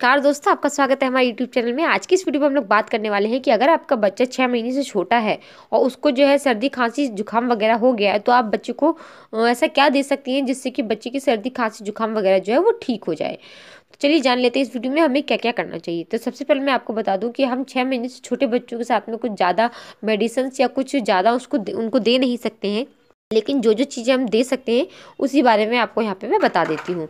नमस्कार दोस्तों आपका स्वागत है हमारे यूट्यूब चैनल में आज की इस वीडियो में हम लोग बात करने वाले हैं कि अगर आपका बच्चा छः महीने से छोटा है और उसको जो है सर्दी खांसी जुकाम वगैरह हो गया है तो आप बच्चे को ऐसा क्या दे सकती हैं जिससे कि बच्चे की सर्दी खांसी जुकाम वगैरह जो है वो ठीक हो जाए तो चलिए जान लेते हैं इस वीडियो में हमें क्या क्या करना चाहिए तो सबसे पहले मैं आपको बता दूं कि हम छः महीने से छोटे बच्चों के साथ में कुछ ज़्यादा मेडिसिन या कुछ ज़्यादा उसको उनको दे नहीं सकते हैं लेकिन जो जो चीज़ें हम दे सकते हैं उसी बारे में आपको यहाँ पे मैं बता देती हूँ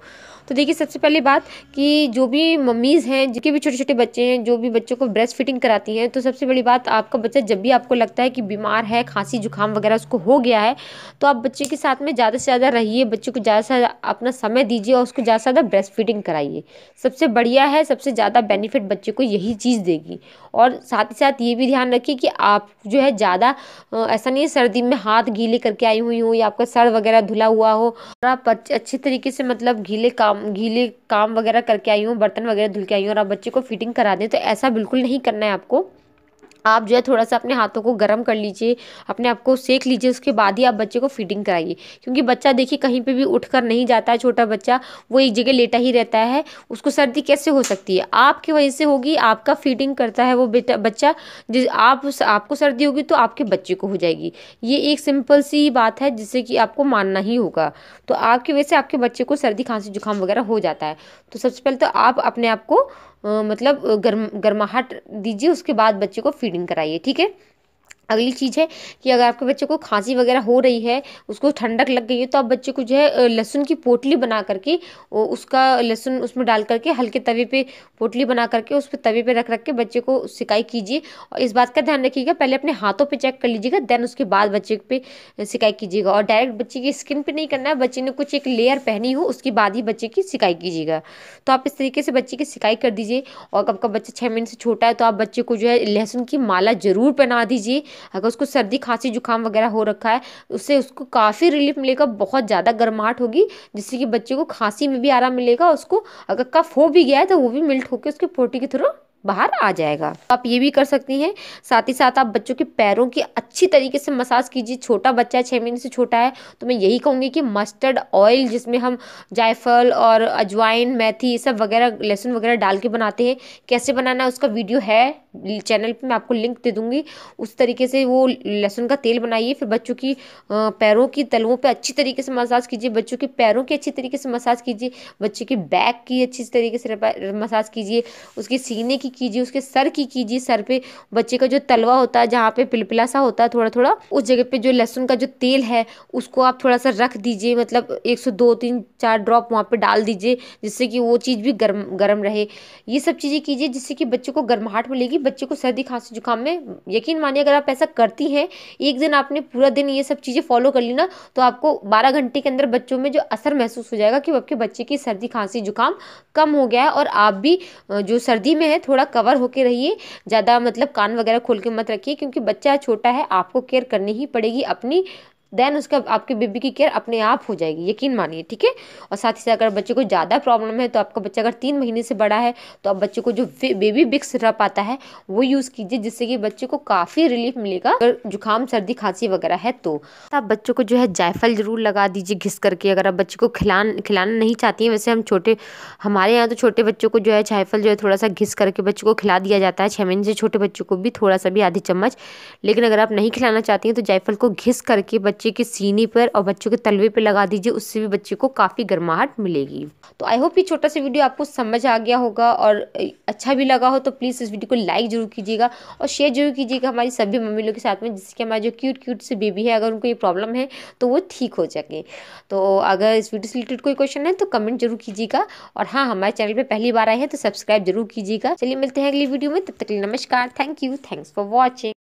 तो देखिए सबसे पहले बात कि जो भी मम्मीज़ हैं जिनके भी छोटे छोटे बच्चे हैं जो भी बच्चों को ब्रेस्ट फिटिंग कराती हैं तो सबसे बड़ी बात आपका बच्चा जब भी आपको लगता है कि बीमार है खांसी जुकाम वगैरह उसको हो गया है तो आप बच्चे के साथ में ज़्यादा से ज़्यादा रहिए बच्चे को ज़्यादा से ज़्यादा अपना समय दीजिए और उसको ज़्यादा से ज़्यादा ब्रेस्ट फिटिंग कराइए सबसे बढ़िया है सबसे ज़्यादा बेनिफिट बच्चे को यही चीज़ देगी और साथ ही साथ ये भी ध्यान रखिए कि आप जो है ज़्यादा ऐसा नहीं है सर्दी में हाथ गीले करके आई हुई हो या आपका सर वगैरह धुला हुआ हो और आप अच्छे तरीके से मतलब गीले काम गीले काम वगैरह करके आई हो बर्तन वगैरह धुल के आई हो और आप बच्चे को फिटिंग करा दें तो ऐसा बिल्कुल नहीं करना है आपको आप जो है थोड़ा सा अपने हाथों को गर्म कर लीजिए अपने आप को सेक लीजिए उसके बाद ही आप बच्चे को फीडिंग कराइए क्योंकि बच्चा देखिए कहीं पे भी उठकर नहीं जाता है छोटा बच्चा वो एक जगह लेटा ही रहता है उसको सर्दी कैसे हो सकती है आपकी वजह से होगी आपका फीडिंग करता है वो बेटा बच्चा जिस आप आपको सर्दी होगी तो आपके बच्चे को हो जाएगी ये एक सिंपल सी बात है जिससे कि आपको मानना ही होगा तो आपकी वजह से आपके बच्चे को सर्दी खांसी जुकाम वगैरह हो जाता है तो सबसे पहले तो आप अपने आप को मतलब गर्म गर्माहट दीजिए उसके बाद बच्चे को फीड फीडिंग कराइए ठीक है अगली चीज़ है कि अगर आपके बच्चे को खांसी वगैरह हो रही है उसको ठंडक लग गई है तो आप बच्चे को जो है लहसुन की पोटली बना करके उसका लहसुन उसमें डाल करके हल्के तवे पे पोटली बना करके उस पर तवे पे रख रख के बच्चे को सिकाई कीजिए और इस बात का ध्यान रखिएगा पहले अपने हाथों पे चेक कर लीजिएगा देन उसके बाद बच्चे पे सिकाई कीजिएगा और डायरेक्ट बच्चे की स्किन पर नहीं करना है बच्चे ने कुछ एक लेयर पहनी हो उसके बाद ही बच्चे की सिकाई कीजिएगा तो आप इस तरीके से बच्चे की सिकाई कर दीजिए और कब का बच्चा छः महीने से छोटा है तो आप बच्चे को जो है लहसुन की माला ज़रूर पहना दीजिए अगर उसको सर्दी खांसी जुकाम वगैरह हो रखा है उससे उसको काफ़ी रिलीफ मिलेगा बहुत ज़्यादा गर्माहट होगी जिससे कि बच्चे को खांसी में भी आराम मिलेगा उसको अगर कफ हो भी गया है तो वो भी मिल्ट होकर उसके पोटी के थ्रू बाहर आ जाएगा आप ये भी कर सकती हैं साथ ही साथ आप बच्चों के पैरों की अच्छी तरीके से मसाज कीजिए छोटा बच्चा है छः महीने से छोटा है तो मैं यही कहूँगी कि मस्टर्ड ऑयल जिसमें हम जायफल और अजवाइन मेथी ये सब वगैरह लहसुन वगैरह डाल के बनाते हैं कैसे बनाना है उसका वीडियो है चैनल पे मैं आपको लिंक दे दूँगी उस तरीके से वो लहसुन का तेल बनाइए फिर बच्चों की पैरों की तलवों पर अच्छी तरीके से मसाज कीजिए बच्चों के पैरों की अच्छी तरीके से मसाज कीजिए बच्चे के बैक की अच्छी तरीके से मसाज कीजिए उसके सीने की की कीजिए उसके सर की कीजिए सर पे बच्चे का जो तलवा होता है जहाँ पे पिलपिला सा होता है थोड़ा थोड़ा उस जगह पे जो लहसुन का जो तेल है उसको आप थोड़ा सा रख दीजिए मतलब एक सौ दो तीन चार ड्रॉप वहाँ पे डाल दीजिए जिससे कि वो चीज़ भी गर्म गर्म रहे ये सब चीज़ें कीजिए जिससे कि बच्चे को गर्माहट मिलेगी बच्चे को सर्दी खांसी जुकाम में यकीन मानिए अगर आप ऐसा करती हैं एक दिन आपने पूरा दिन ये सब चीज़ें फॉलो कर ली ना तो आपको बारह घंटे के अंदर बच्चों में जो असर महसूस हो जाएगा कि आपके बच्चे की सर्दी खांसी जुकाम कम हो गया है और आप भी जो सर्दी में है थोड़ा थोड़ा कवर होके रहिए ज़्यादा मतलब कान वगैरह खोल के मत रखिए क्योंकि बच्चा छोटा है आपको केयर करनी ही पड़ेगी अपनी देन उसका आपके बेबी की केयर अपने आप हो जाएगी यकीन मानिए ठीक है और साथ ही साथ अगर बच्चे को ज़्यादा प्रॉब्लम है तो आपका बच्चा अगर तीन महीने से बड़ा है तो आप बच्चे को जो बेबी बिक्स रप आता है वो यूज़ कीजिए जिससे कि बच्चे को काफ़ी रिलीफ मिलेगा अगर जुकाम सर्दी खांसी वगैरह है तो, तो आप बच्चों को जो है जायफल ज़रूर लगा दीजिए घिस करके अगर आप बच्चे को खिलान खिलाना नहीं चाहती हैं वैसे हम छोटे हमारे यहाँ तो छोटे बच्चों को जो है जायफल जो है थोड़ा सा घिस करके बच्चों को खिला दिया जाता है छः महीने से छोटे बच्चों को भी थोड़ा सा भी आधी चम्मच लेकिन अगर आप नहीं खिलाना चाहती हैं तो जायफल को घिस करके बच्चे के सीने पर और बच्चों के तलवे पर लगा दीजिए उससे भी बच्चे को काफ़ी गर्माहट मिलेगी तो आई होप ये छोटा सा वीडियो आपको समझ आ गया होगा और अच्छा भी लगा हो तो प्लीज़ इस वीडियो को लाइक जरूर कीजिएगा और शेयर जरूर कीजिएगा हमारी सभी मम्मी लोग के साथ में जिससे कि हमारे जो क्यूट क्यूट से बेबी है अगर उनको ये प्रॉब्लम है तो वो ठीक हो सके तो अगर इस वीडियो से रिलेटेड कोई क्वेश्चन है तो कमेंट जरूर कीजिएगा और हाँ हमारे चैनल पर पहली बार आए हैं तो सब्सक्राइब जरूर कीजिएगा चलिए मिलते हैं अगली वीडियो में तब तक नमस्कार thank you thanks for watching